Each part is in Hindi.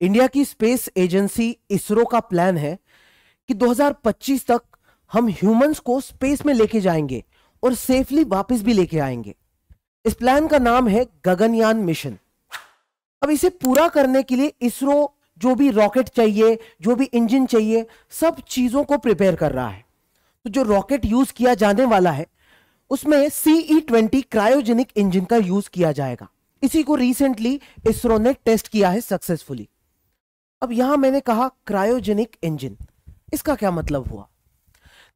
इंडिया की स्पेस एजेंसी इसरो का प्लान है कि 2025 तक हम ह्यूमंस को स्पेस में लेके जाएंगे और सेफली वापस भी लेके आएंगे इस प्लान का नाम है गगनयान मिशन अब इसे पूरा करने के लिए इसरो जो भी रॉकेट चाहिए जो भी इंजन चाहिए सब चीजों को प्रिपेयर कर रहा है तो जो रॉकेट यूज किया जाने वाला है उसमें सीई ट्वेंटी क्रायोजेनिक इंजन का यूज किया जाएगा इसी को रिसेंटली इसरो ने टेस्ट किया है सक्सेसफुली अब यहां मैंने कहा क्रायोजेनिक इंजन इसका क्या मतलब हुआ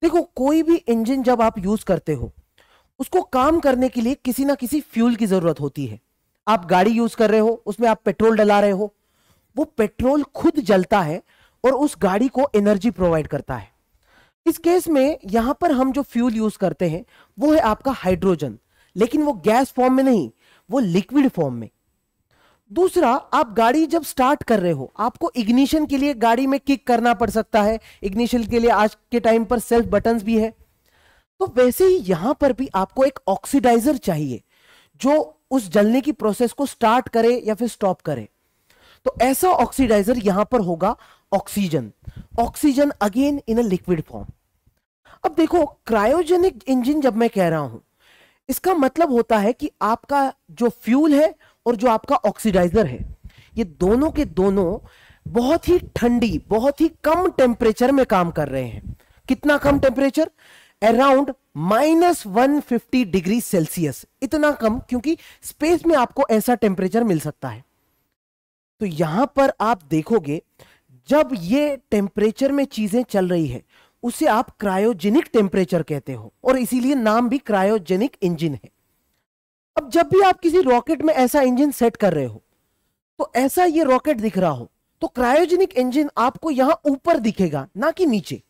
देखो कोई भी इंजन जब आप यूज करते हो उसको काम करने के लिए किसी ना किसी फ्यूल की जरूरत होती है आप गाड़ी यूज कर रहे हो उसमें आप पेट्रोल डला रहे हो वो पेट्रोल खुद जलता है और उस गाड़ी को एनर्जी प्रोवाइड करता है इस केस में यहां पर हम जो फ्यूल यूज करते हैं वो है आपका हाइड्रोजन लेकिन वो गैस फॉर्म में नहीं वो लिक्विड फॉर्म में दूसरा आप गाड़ी जब स्टार्ट कर रहे हो आपको इग्निशन के लिए गाड़ी में किक करना पड़ सकता है इग्निशन के लिए आज के टाइम पर सेल्फ बटन भी है तो वैसे ही यहां पर भी आपको एक ऑक्सीडाइजर चाहिए जो उस जलने की प्रोसेस को स्टार्ट करे या फिर स्टॉप करे तो ऐसा ऑक्सीडाइजर यहां पर होगा oxygen oxygen again in a liquid form अब देखो क्रायोजेनिक इंजन जब मैं कह रहा हूं इसका मतलब होता है कि आपका जो फ्यूल है और जो आपका ऑक्सीडाइजर है ये दोनों के दोनों बहुत ही ठंडी बहुत ही कम टेम्परेचर में काम कर रहे हैं कितना कम temperature around minus one degree Celsius इतना कम क्योंकि स्पेस में आपको ऐसा टेम्परेचर मिल सकता है तो यहां पर आप देखोगे जब ये टेम्परेचर में चीजें चल रही है उसे आप क्रायोजेनिक टेम्परेचर कहते हो और इसीलिए नाम भी क्रायोजेनिक इंजन है अब जब भी आप किसी रॉकेट में ऐसा इंजन सेट कर रहे हो तो ऐसा ये रॉकेट दिख रहा हो तो क्रायोजेनिक इंजन आपको यहां ऊपर दिखेगा ना कि नीचे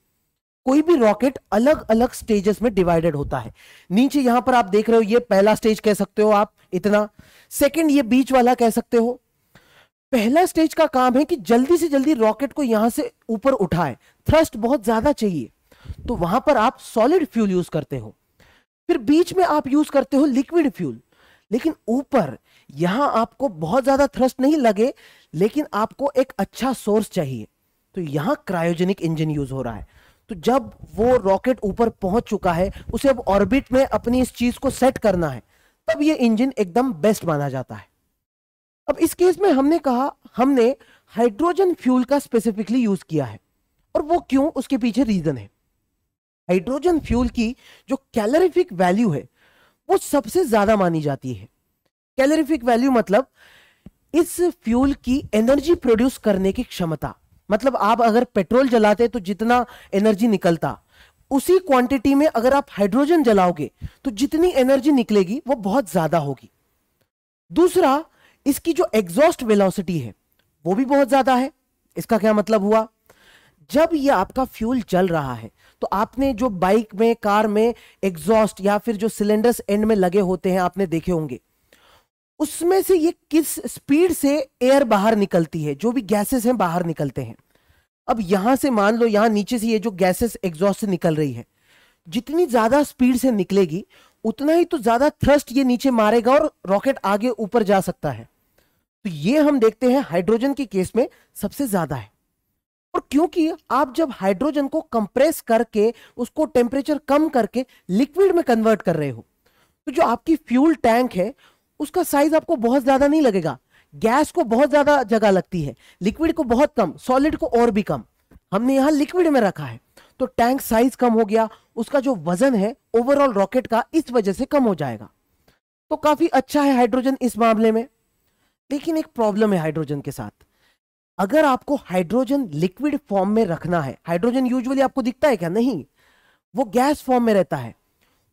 कोई भी रॉकेट अलग अलग स्टेजेस में डिवाइडेड होता है नीचे यहां पर आप देख रहे हो ये पहला स्टेज कह सकते हो आप इतना सेकंड ये बीच वाला कह सकते हो पहला स्टेज का काम है कि जल्दी से जल्दी रॉकेट को यहां से ऊपर उठाए थ्रस्ट बहुत ज्यादा चाहिए तो वहां पर आप सॉलिड फ्यूल यूज करते हो फिर बीच में आप यूज करते हो लिक्विड फ्यूल लेकिन ऊपर यहां आपको बहुत ज्यादा थ्रस्ट नहीं लगे लेकिन आपको एक अच्छा सोर्स चाहिए तो यहां क्रायोजेनिक इंजन यूज हो रहा है तो जब वो रॉकेट ऊपर पहुंच चुका है उसे अब ऑर्बिट में अपनी इस चीज को सेट करना है तब ये इंजन एकदम बेस्ट माना जाता है अब इस केस में हमने कहा हमने हाइड्रोजन फ्यूल का स्पेसिफिकली यूज किया है और वो क्यों उसके पीछे रीजन है हाइड्रोजन फ्यूल की जो कैलोरीफिक वैल्यू है वो सबसे ज्यादा मानी जाती है कैलोरीफिक वैल्यू मतलब इस फ्यूल की एनर्जी प्रोड्यूस करने की क्षमता मतलब आप अगर पेट्रोल जलाते तो जितना एनर्जी निकलता उसी क्वांटिटी में अगर आप हाइड्रोजन जलाओगे तो जितनी एनर्जी निकलेगी वो बहुत ज्यादा होगी दूसरा इसकी जो एग्जॉस्ट वेलोसिटी है वो भी बहुत ज्यादा है इसका क्या मतलब हुआ जब ये आपका फ्यूल चल रहा है तो आपने जो बाइक में कार में एग्जॉस्ट या फिर जो सिलेंडर्स एंड में लगे होते हैं आपने देखे होंगे उसमें से ये किस स्पीड से एयर बाहर निकलती है जो भी गैसेस हैं बाहर निकलते हैं अब यहां से मान लो यहां नीचे से ये जो गैसेस एग्जॉस्ट से निकल रही है जितनी ज्यादा स्पीड से निकलेगी उतना ही तो ज्यादा थ्रस्ट ये नीचे मारेगा और रॉकेट आगे ऊपर जा सकता है तो ये हम देखते हैं हाइड्रोजन के केस में सबसे ज्यादा है और क्योंकि आप जब हाइड्रोजन को कंप्रेस करके उसको टेम्परेचर कम करके लिक्विड में कन्वर्ट कर रहे हो तो जो आपकी फ्यूल टैंक है उसका साइज आपको बहुत ज्यादा नहीं लगेगा गैस को बहुत ज्यादा जगह लगती है लिक्विड को बहुत कम सॉलिड को और भी कम हमने यहां लिक्विड में रखा है तो टैंक साइज कम हो गया उसका जो वजन है ओवरऑल रॉकेट का इस वजह से कम हो जाएगा तो काफी अच्छा है हाइड्रोजन इस मामले में लेकिन एक प्रॉब्लम है हाइड्रोजन के साथ अगर आपको हाइड्रोजन लिक्विड फॉर्म में रखना है हाइड्रोजन यूजुअली आपको दिखता है क्या नहीं वो गैस फॉर्म में रहता है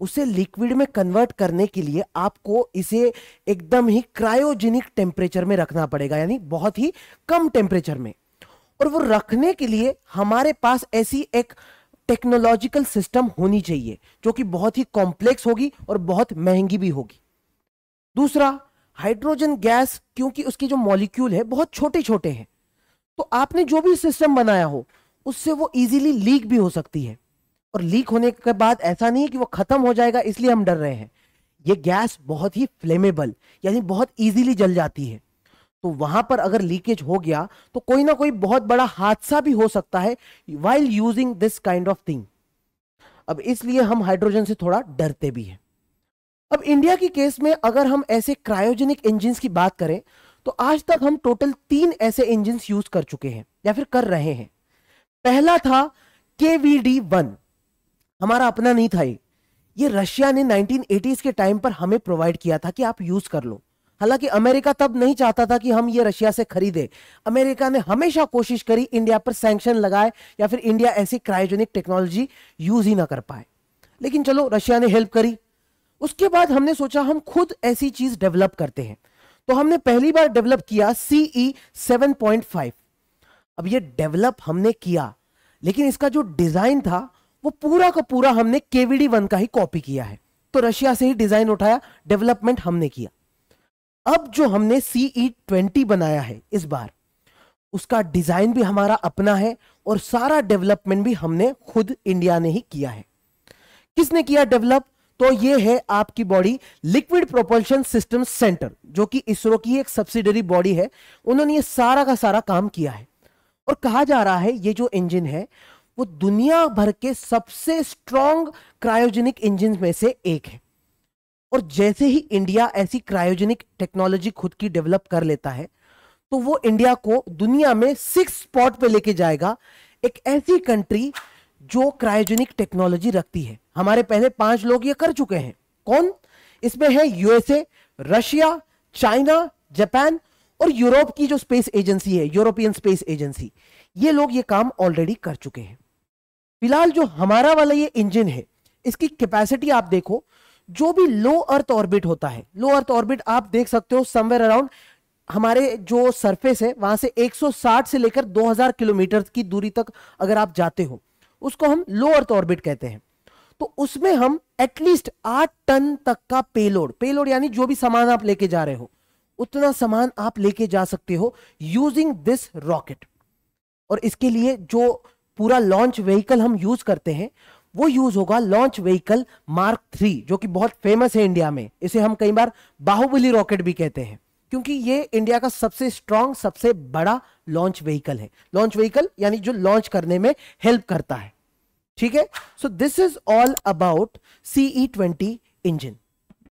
उसे लिक्विड में कन्वर्ट करने के लिए आपको इसे एकदम ही क्रायोजेनिक टेम्परेचर में रखना पड़ेगा यानी बहुत ही कम टेम्परेचर में और वो रखने के लिए हमारे पास ऐसी एक टेक्नोलॉजिकल सिस्टम होनी चाहिए जो कि बहुत ही कॉम्प्लेक्स होगी और बहुत महंगी भी होगी दूसरा हाइड्रोजन गैस क्योंकि उसके जो मॉलिक्यूल है बहुत छोटे छोटे हैं तो आपने जो भी सिस्टम बनाया हो उससे वो इजीली लीक भी हो सकती है और लीक होने के बाद ऐसा नहीं है कि वो खत्म हो जाएगा इसलिए हम डर रहे हैं ये गैस बहुत ही फ्लेमेबल यानी बहुत इजीली जल जाती है तो वहां पर अगर लीकेज हो गया तो कोई ना कोई बहुत बड़ा हादसा भी हो सकता है while using this kind of thing अब इसलिए हम हाइड्रोजन से थोड़ा डरते भी हैं अब इंडिया की केस में अगर हम ऐसे क्रायोजेनिक इंजिन की बात करें तो आज तक हम टोटल तीन ऐसे इंजिन यूज कर चुके हैं या फिर कर रहे हैं पहला था केवीडी वन हमारा अपना नहीं था ये ये रशिया ने 1980s के टाइम पर हमें प्रोवाइड किया था कि आप यूज कर लो हालांकि अमेरिका तब नहीं चाहता था कि हम ये रशिया से खरीदे अमेरिका ने हमेशा कोशिश करी इंडिया पर सैंक्शन लगाए या फिर इंडिया ऐसी क्रायोजेनिक टेक्नोलॉजी यूज ही ना कर पाए लेकिन चलो रशिया ने हेल्प करी उसके बाद हमने सोचा हम खुद ऐसी चीज डेवलप करते हैं तो हमने पहली बार डेवलप किया सीई फाइव e अब ये डेवलप हमने किया लेकिन इसका जो डिजाइन था वो पूरा का पूरा हमने केवीडी वन का ही कॉपी किया है तो रशिया से ही डिजाइन उठाया डेवलपमेंट हमने किया अब जो हमने सीई ट्वेंटी e बनाया है इस बार उसका डिजाइन भी हमारा अपना है और सारा डेवलपमेंट भी हमने खुद इंडिया ने ही किया है किसने किया डेवलप तो ये है आपकी body liquid propulsion system centre जो कि इसरो की एक सब्सिडरी बॉडी है उन्होंने ये सारा का सारा काम किया है और कहा जा रहा है ये जो इंजन है वो दुनिया भर के सबसे स्ट्रॉन्ग क्रायोजेनिक इंजन में से एक है और जैसे ही इंडिया ऐसी क्रायोजेनिक टेक्नोलॉजी खुद की डेवलप कर लेता है तो वो इंडिया को दुनिया में सिक्स स्पॉट पे लेके जाएगा एक ऐसी कंट्री जो क्रायोजेनिक टेक्नोलॉजी रखती है हमारे पहले पांच लोग ये कर चुके हैं कौन इसमें है यूएसए रशिया चाइना जापान और यूरोप की जो स्पेस एजेंसी है यूरोपियन स्पेस एजेंसी ये लोग ये काम ऑलरेडी कर चुके हैं फिलहाल जो हमारा वाला ये इंजन है इसकी कैपेसिटी आप देखो जो भी लो अर्थ ऑर्बिट होता है लो अर्थ ऑर्बिट आप देख सकते हो समवेयर अराउंड हमारे जो सरफेस है वहां से 160 से लेकर 2000 किलोमीटर की दूरी तक अगर आप जाते हो उसको हम लो अर्थ ऑर्बिट कहते हैं तो उसमें हम एटलीस्ट आठ टन तक का पेलोड पेलोड यानी जो भी सामान आप लेके जा रहे हो उतना सामान आप लेके जा सकते हो यूजिंग दिस रॉकेट और इसके लिए जो पूरा लॉन्च व्हीकल हम यूज करते हैं वो यूज होगा लॉन्च व्हीकल मार्क थ्री जो कि बहुत फेमस है इंडिया में इसे हम कई बार बाहुबली रॉकेट भी कहते हैं क्योंकि ये इंडिया का सबसे स्ट्रांग सबसे बड़ा लॉन्च व्हीकल है लॉन्च व्हीकल यानी जो लॉन्च करने में हेल्प करता है ठीक है so this is all about CE twenty engine